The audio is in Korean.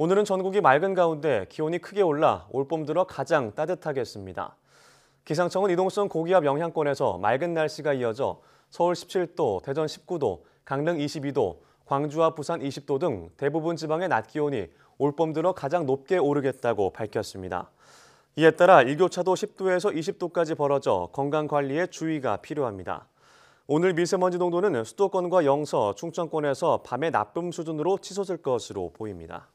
오늘은 전국이 맑은 가운데 기온이 크게 올라 올봄 들어 가장 따뜻하겠습니다. 기상청은 이동성 고기압 영향권에서 맑은 날씨가 이어져 서울 17도, 대전 19도, 강릉 22도, 광주와 부산 20도 등 대부분 지방의 낮 기온이 올봄 들어 가장 높게 오르겠다고 밝혔습니다. 이에 따라 일교차도 10도에서 20도까지 벌어져 건강관리에 주의가 필요합니다. 오늘 미세먼지 농도는 수도권과 영서, 충청권에서 밤에 나쁨 수준으로 치솟을 것으로 보입니다.